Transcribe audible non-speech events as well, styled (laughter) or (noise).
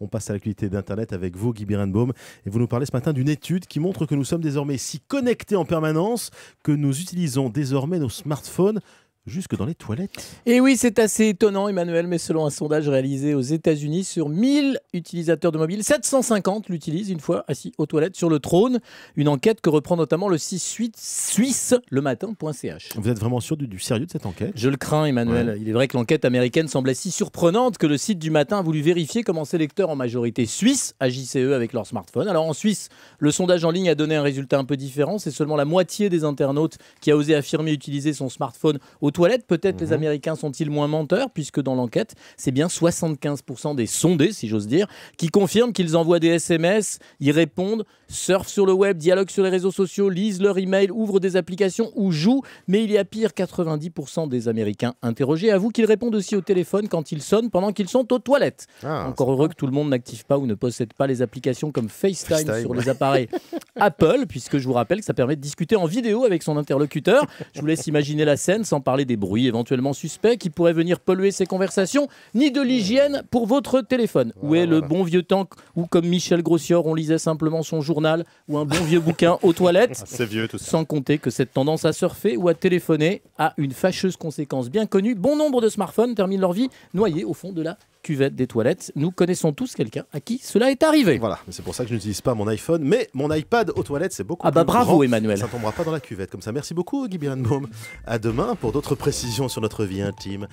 On passe à l'actualité d'Internet avec vous, Guy Birenbaum. Et vous nous parlez ce matin d'une étude qui montre que nous sommes désormais si connectés en permanence que nous utilisons désormais nos smartphones jusque dans les toilettes. Et oui, c'est assez étonnant, Emmanuel, mais selon un sondage réalisé aux États-Unis sur 1000 utilisateurs de mobile, 750 l'utilisent une fois assis aux toilettes sur le trône. Une enquête que reprend notamment le 6 suisse le matin.ch. Vous êtes vraiment sûr du, sérieux de cette enquête Je le crains, Emmanuel. Il est vrai que l'enquête américaine semblait si surprenante que le site du matin a voulu vérifier comment ses lecteurs en majorité suisses, agissaient eux avec leur smartphone. Alors en Suisse, le sondage en ligne a donné un résultat un peu différent. C'est seulement la moitié des internautes qui a osé affirmer utiliser son smartphone au peut-être les mhm. Américains sont-ils moins menteurs, puisque dans l'enquête, c'est bien 75% des sondés, si j'ose dire, qui confirment qu'ils envoient des SMS, ils répondent, surfent sur le web, dialoguent sur les réseaux sociaux, lisent leur email, ouvrent des applications ou jouent. Mais il y a pire, 90% des Américains interrogés avouent qu'ils répondent aussi au téléphone quand ils sonnent pendant qu'ils sont aux toilettes. Ah, Encore heureux que tout le monde n'active pas ou ne possède pas les applications comme FaceTime, FaceTime. sur les appareils (laughs) Apple, puisque je vous rappelle que ça permet de discuter en vidéo avec son interlocuteur. Je vous laisse imaginer la scène sans parler des bruits éventuellement suspects qui pourraient venir polluer ces conversations, ni de l'hygiène pour votre téléphone. où est le bon vieux temps où, comme Michel Grossior, on lisait simplement son journal ou un bon vieux bouquin aux toilettes (laughs) C'est vieux Sans compter que cette tendance à surfer ou à téléphoner a une fâcheuse conséquence bien connue. Bon nombre de smartphones terminent leur vie noyés au fond de la cuvette des toilettes. Nous connaissons tous quelqu'un à qui cela est arrivé. Voilà, c'est pour ça que je n'utilise pas mon iPhone, mais mon iPad aux toilettes, c'est beaucoup ah bah bravo Emmanuel. Ça tombera pas dans la cuvette comme ça. Merci beaucoup Guy Baum. À demain pour d'autres précisions sur notre vie intime.